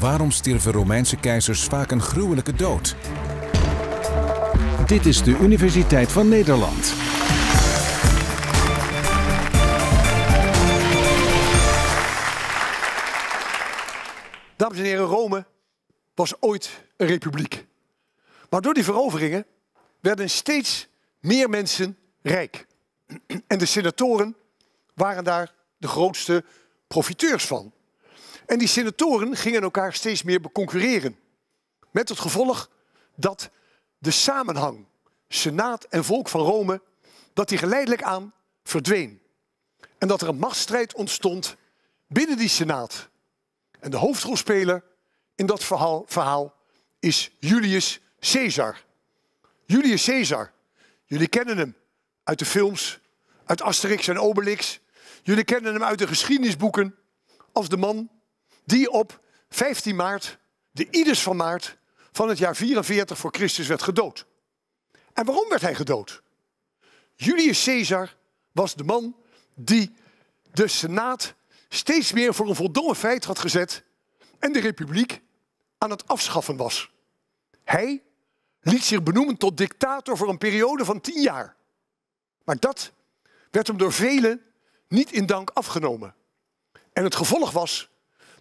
Waarom stierven Romeinse keizers vaak een gruwelijke dood? Dit is de Universiteit van Nederland. Dames en heren, Rome was ooit een republiek. Maar door die veroveringen werden steeds meer mensen rijk. En de senatoren waren daar de grootste profiteurs van. En die senatoren gingen elkaar steeds meer beconcurreren. Met het gevolg dat de samenhang Senaat en Volk van Rome, dat die geleidelijk aan verdween. En dat er een machtsstrijd ontstond binnen die Senaat. En de hoofdrolspeler in dat verhaal, verhaal is Julius Caesar. Julius Caesar, jullie kennen hem uit de films, uit Asterix en Obelix, Jullie kennen hem uit de geschiedenisboeken als de man die op 15 maart, de Ides van maart, van het jaar 44 voor Christus werd gedood. En waarom werd hij gedood? Julius Caesar was de man die de Senaat steeds meer voor een voldongen feit had gezet en de republiek aan het afschaffen was. Hij liet zich benoemen tot dictator voor een periode van tien jaar. Maar dat werd hem door velen niet in dank afgenomen. En het gevolg was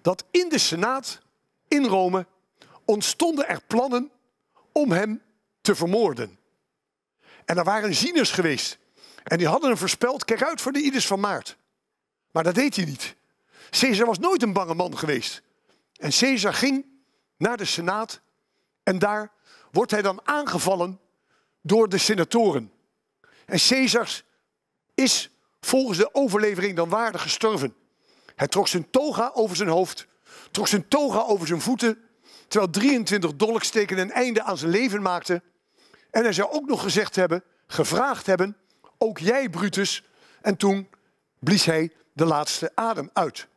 dat in de Senaat in Rome ontstonden er plannen om hem te vermoorden. En er waren zieners geweest. En die hadden hem voorspeld, kijk uit voor de Ides van Maart. Maar dat deed hij niet. Caesar was nooit een bange man geweest. En Caesar ging naar de Senaat en daar wordt hij dan aangevallen door de senatoren. En Caesars is volgens de overlevering dan waardig gestorven. Hij trok zijn toga over zijn hoofd, trok zijn toga over zijn voeten, terwijl 23 dolksteken een einde aan zijn leven maakten. En hij zou ook nog gezegd hebben, gevraagd hebben, ook jij Brutus. En toen blies hij de laatste adem uit.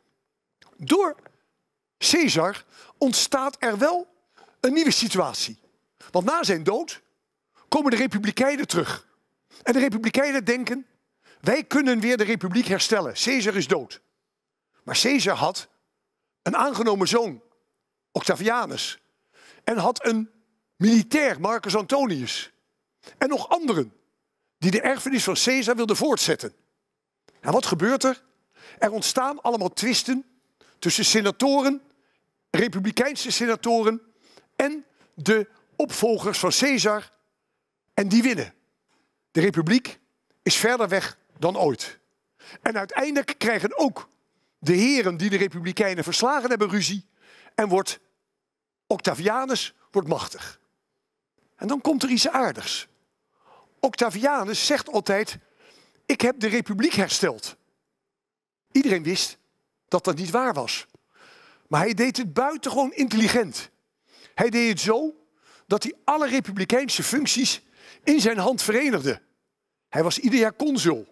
Door Caesar ontstaat er wel een nieuwe situatie. Want na zijn dood komen de republikeinen terug. En de republikeinen denken, wij kunnen weer de republiek herstellen. Caesar is dood. Maar Caesar had een aangenomen zoon, Octavianus. En had een militair, Marcus Antonius. En nog anderen die de erfenis van Caesar wilden voortzetten. En nou, wat gebeurt er? Er ontstaan allemaal twisten tussen senatoren, republikeinse senatoren en de opvolgers van Caesar. En die winnen. De republiek is verder weg dan ooit. En uiteindelijk krijgen ook de heren die de republikeinen verslagen hebben ruzie. En wordt Octavianus wordt machtig. En dan komt er iets aardigs. Octavianus zegt altijd, ik heb de republiek hersteld. Iedereen wist dat dat niet waar was. Maar hij deed het buitengewoon intelligent. Hij deed het zo dat hij alle republikeinse functies in zijn hand verenigde. Hij was ieder jaar consul.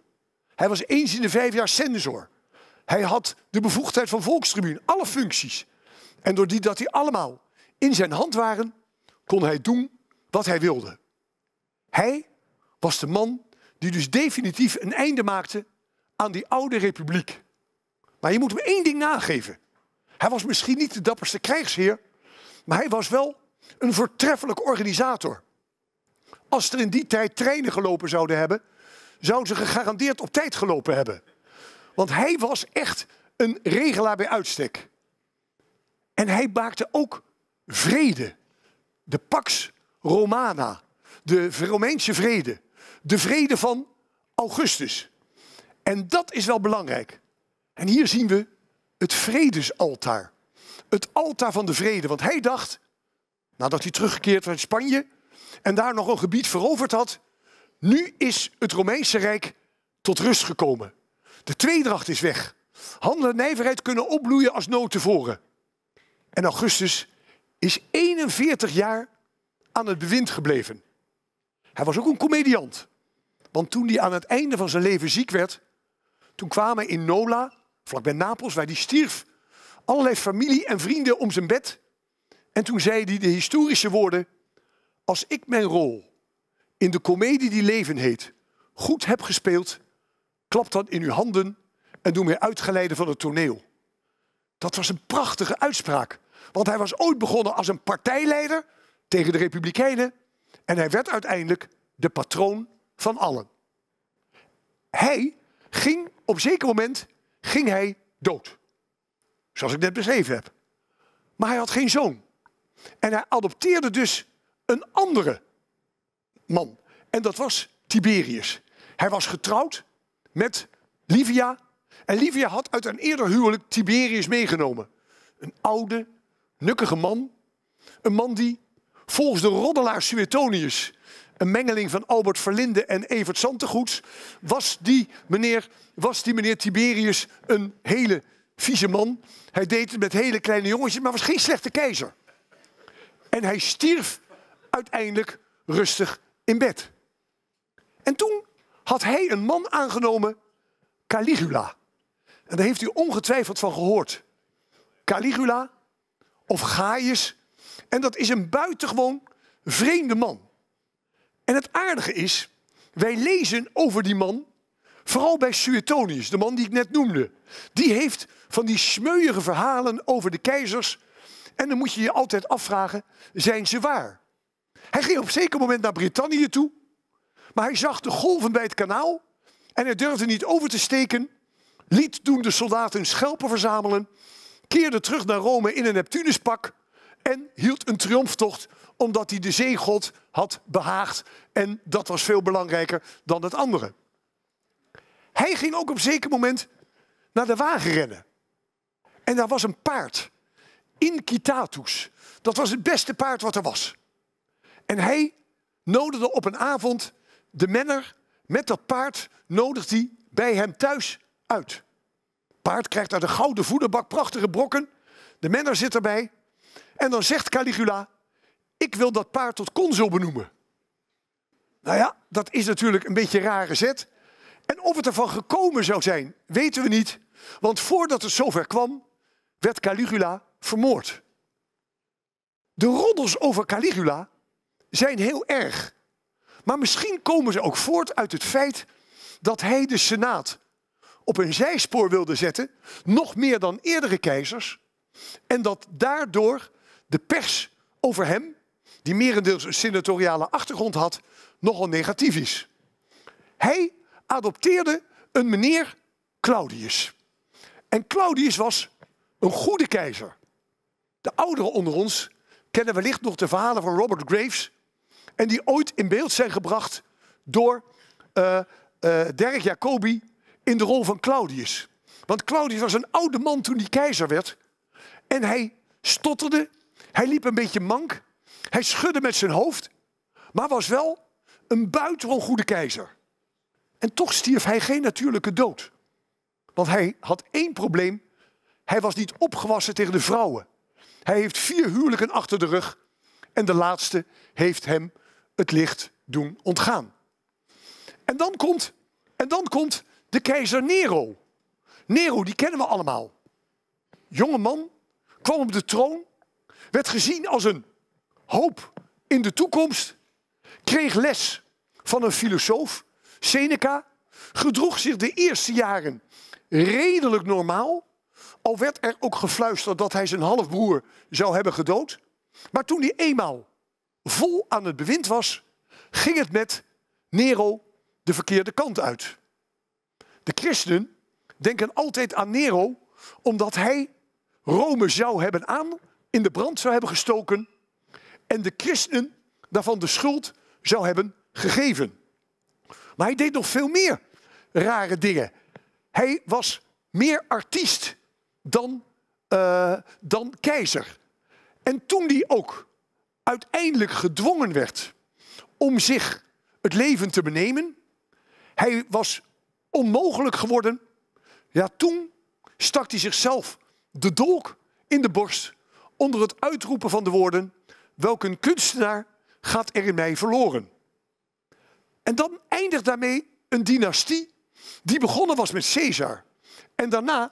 Hij was eens in de vijf jaar sensor. Hij had de bevoegdheid van volkstribune, alle functies. En doordat die, die allemaal in zijn hand waren, kon hij doen wat hij wilde. Hij was de man die dus definitief een einde maakte aan die oude republiek. Maar je moet hem één ding nageven. Hij was misschien niet de dapperste krijgsheer, maar hij was wel een voortreffelijk organisator. Als er in die tijd treinen gelopen zouden hebben, zou ze gegarandeerd op tijd gelopen hebben. Want hij was echt een regelaar bij uitstek. En hij maakte ook vrede. De Pax Romana, de Romeinse vrede. De vrede van Augustus. En dat is wel belangrijk. En hier zien we het vredesaltaar. Het altaar van de vrede. Want hij dacht, nadat hij teruggekeerd was uit Spanje en daar nog een gebied veroverd had, nu is het Romeinse Rijk tot rust gekomen. De tweedracht is weg. Handel en nijverheid kunnen opbloeien als nood tevoren. En Augustus is 41 jaar aan het bewind gebleven. Hij was ook een comediant. Want toen hij aan het einde van zijn leven ziek werd, toen kwamen in Nola, vlakbij Napels, waar hij stierf, allerlei familie en vrienden om zijn bed. En toen zei hij de historische woorden: Als ik mijn rol in de komedie die leven heet goed heb gespeeld, klap dan in uw handen en doe mij uitgeleide van het toneel. Dat was een prachtige uitspraak, want hij was ooit begonnen als een partijleider tegen de Republikeinen en hij werd uiteindelijk de patroon van allen. Hij ging op een zeker moment ging hij dood, zoals ik net beschreven heb. Maar hij had geen zoon en hij adopteerde dus een andere man. En dat was Tiberius. Hij was getrouwd met Livia. En Livia had uit een eerder huwelijk Tiberius meegenomen. Een oude, nukkige man. Een man die volgens de roddelaar Suetonius, een mengeling van Albert Verlinde en Evert Zantegoeds, was die meneer, was die meneer Tiberius een hele vieze man. Hij deed het met hele kleine jongetjes, maar was geen slechte keizer. En hij stierf uiteindelijk rustig in bed. En toen had hij een man aangenomen, Caligula. En daar heeft u ongetwijfeld van gehoord. Caligula of Gaius. En dat is een buitengewoon vreemde man. En het aardige is, wij lezen over die man, vooral bij Suetonius, de man die ik net noemde. Die heeft van die smeuïge verhalen over de keizers. En dan moet je je altijd afvragen, zijn ze waar? Hij ging op zeker moment naar Brittannië toe, maar hij zag de golven bij het kanaal en hij durfde niet over te steken, liet toen de soldaten hun schelpen verzamelen, keerde terug naar Rome in een Neptunuspak en hield een triomftocht omdat hij de zeegod had behaagd en dat was veel belangrijker dan het andere. Hij ging ook op zeker moment naar de wagen rennen. En daar was een paard, Incitatus. Dat was het beste paard wat er was. En hij nodigde op een avond de menner met dat paard, nodigt hij bij hem thuis uit. Paard krijgt uit een gouden voederbak prachtige brokken. De menner zit erbij. En dan zegt Caligula, ik wil dat paard tot consul benoemen. Nou ja, dat is natuurlijk een beetje een rare zet. En of het ervan gekomen zou zijn, weten we niet. Want voordat het zover kwam, werd Caligula vermoord. De roddels over Caligula zijn heel erg. Maar misschien komen ze ook voort uit het feit dat hij de Senaat op een zijspoor wilde zetten, nog meer dan eerdere keizers, en dat daardoor de pers over hem, die merendeels een senatoriale achtergrond had, nogal negatief is. Hij adopteerde een meneer Claudius. En Claudius was een goede keizer. De ouderen onder ons kennen wellicht nog de verhalen van Robert Graves, en die ooit in beeld zijn gebracht door uh, uh, Jacobi in de rol van Claudius. Want Claudius was een oude man toen hij keizer werd. En hij stotterde, hij liep een beetje mank, hij schudde met zijn hoofd, maar was wel een buitengewoon goede keizer. En toch stierf hij geen natuurlijke dood. Want hij had één probleem, hij was niet opgewassen tegen de vrouwen. Hij heeft vier huwelijken achter de rug en de laatste heeft hem het licht doen ontgaan. En dan komt, en dan komt de keizer Nero. Nero, die kennen we allemaal. Jonge man, kwam op de troon, werd gezien als een hoop in de toekomst, kreeg les van een filosoof, Seneca, gedroeg zich de eerste jaren redelijk normaal, al werd er ook gefluisterd dat hij zijn halfbroer zou hebben gedood. Maar toen hij eenmaal vol aan het bewind was, ging het met Nero de verkeerde kant uit. De christenen denken altijd aan Nero omdat hij Rome zou hebben aan, in de brand zou hebben gestoken en de christenen daarvan de schuld zou hebben gegeven. Maar hij deed nog veel meer rare dingen. Hij was meer artiest dan, eh, dan keizer. En toen die ook uiteindelijk gedwongen werd om zich het leven te benemen. Hij was onmogelijk geworden. Ja, toen stak hij zichzelf de dolk in de borst onder het uitroepen van de woorden: Welke kunstenaar gaat er in mij verloren? En dan eindigt daarmee een dynastie die begonnen was met Caesar. En daarna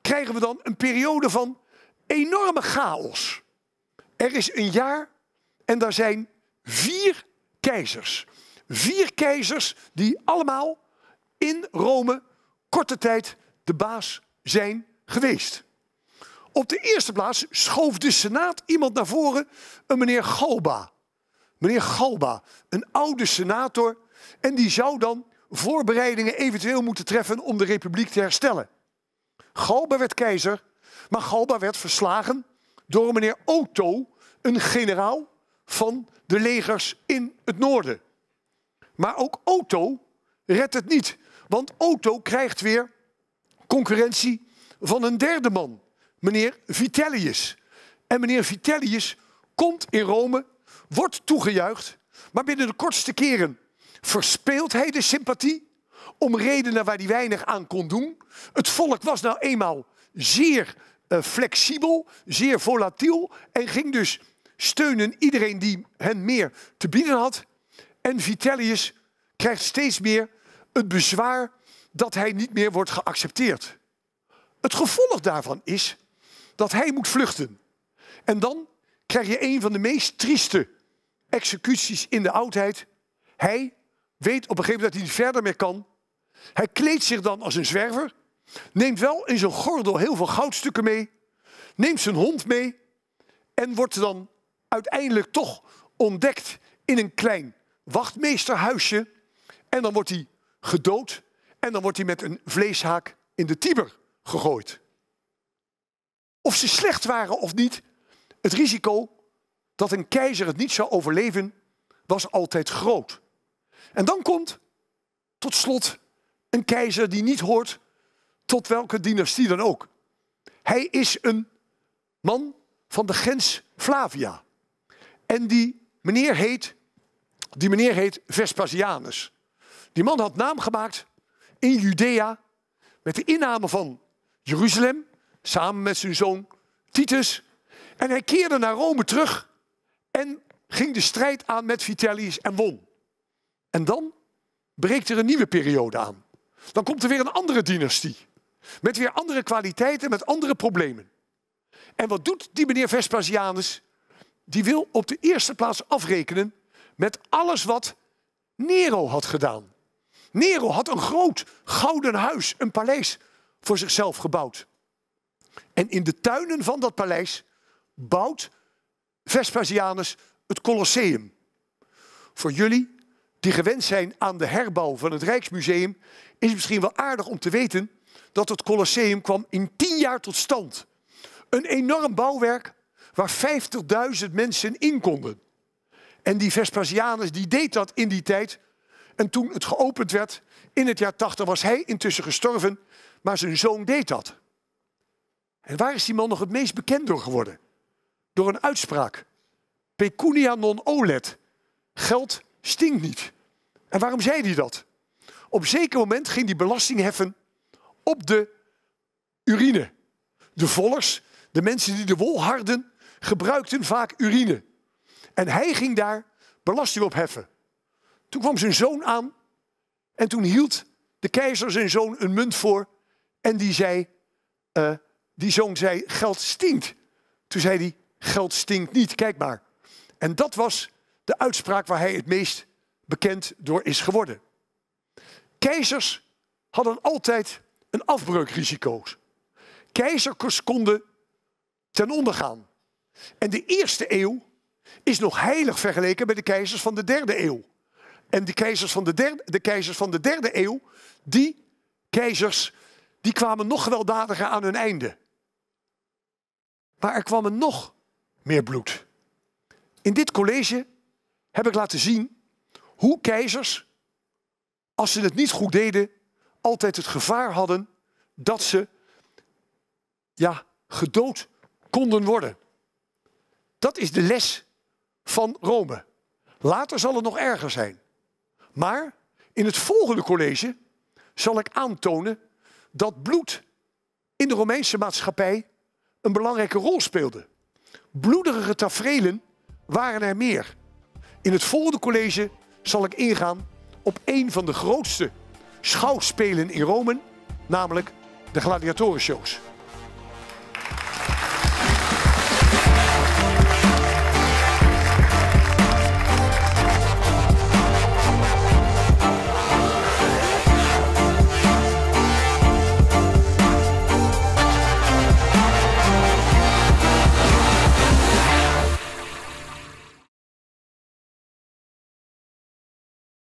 krijgen we dan een periode van enorme chaos. Er is een jaar en daar zijn vier keizers. Vier keizers die allemaal in Rome korte tijd de baas zijn geweest. Op de eerste plaats schoof de Senaat iemand naar voren, een meneer Galba. Meneer Galba, een oude senator, en die zou dan voorbereidingen eventueel moeten treffen om de republiek te herstellen. Galba werd keizer, maar Galba werd verslagen door meneer Otto, een generaal van de legers in het noorden. Maar ook Otto redt het niet, want Otto krijgt weer concurrentie van een derde man, meneer Vitellius. En meneer Vitellius komt in Rome, wordt toegejuicht, maar binnen de kortste keren verspeelt hij de sympathie om redenen waar hij weinig aan kon doen. Het volk was nou eenmaal zeer eh, flexibel, zeer volatiel en ging dus steunen iedereen die hen meer te bieden had. En Vitellius krijgt steeds meer het bezwaar dat hij niet meer wordt geaccepteerd. Het gevolg daarvan is dat hij moet vluchten. En dan krijg je een van de meest trieste executies in de oudheid. Hij weet op een gegeven moment dat hij niet verder meer kan. Hij kleedt zich dan als een zwerver, neemt wel in zijn gordel heel veel goudstukken mee, neemt zijn hond mee en wordt dan uiteindelijk toch ontdekt in een klein wachtmeesterhuisje. En dan wordt hij gedood en dan wordt hij met een vleeshaak in de Tiber gegooid. Of ze slecht waren of niet, het risico dat een keizer het niet zou overleven, was altijd groot. En dan komt tot slot een keizer die niet hoort tot welke dynastie dan ook. Hij is een man van de grens Flavia. En die meneer heet, die meneer heet Vespasianus. Die man had naam gemaakt in Judea met de inname van Jeruzalem, samen met zijn zoon Titus. En hij keerde naar Rome terug en ging de strijd aan met Vitellius en won. En dan breekt er een nieuwe periode aan. Dan komt er weer een andere dynastie. Met weer andere kwaliteiten, met andere problemen. En wat doet die meneer Vespasianus? die wil op de eerste plaats afrekenen met alles wat Nero had gedaan. Nero had een groot gouden huis, een paleis voor zichzelf gebouwd. En in de tuinen van dat paleis bouwt Vespasianus het Colosseum. Voor jullie die gewend zijn aan de herbouw van het Rijksmuseum, is het misschien wel aardig om te weten dat het Colosseum kwam in tien jaar tot stand. Een enorm bouwwerk waar 50.000 mensen in konden. En die Vespasianus die deed dat in die tijd. En toen het geopend werd, in het jaar 80 was hij intussen gestorven, maar zijn zoon deed dat. En waar is die man nog het meest bekend door geworden? Door een uitspraak. Pecunia non olet. Geld stinkt niet. En waarom zei hij dat? Op een zeker moment ging hij belasting heffen op de urine. De vollers, de mensen die de wol harden, gebruikten vaak urine. En hij ging daar belasting op heffen. Toen kwam zijn zoon aan en toen hield de keizer zijn zoon een munt voor. En die, zei, eh, die zoon zei, geld stinkt. Toen zei hij, geld stinkt niet, kijk maar. En dat was de uitspraak waar hij het meest bekend door is geworden. Keizers hadden altijd een afbreukrisico's. Keizers konden ten onder gaan. En de eerste eeuw is nog heilig vergeleken met de keizers van de derde eeuw. En de keizers van de derde, de keizers van de derde eeuw, die keizers, die kwamen nog gewelddadiger aan hun einde. Maar er kwam er nog meer bloed. In dit college heb ik laten zien hoe keizers, als ze het niet goed deden, altijd het gevaar hadden dat ze ja, gedood konden worden. Dat is de les van Rome. Later zal het nog erger zijn. Maar in het volgende college zal ik aantonen dat bloed in de Romeinse maatschappij een belangrijke rol speelde. Bloederige tafereelen waren er meer. In het volgende college zal ik ingaan op een van de grootste schouwspelen in Rome, namelijk de gladiatorenshows.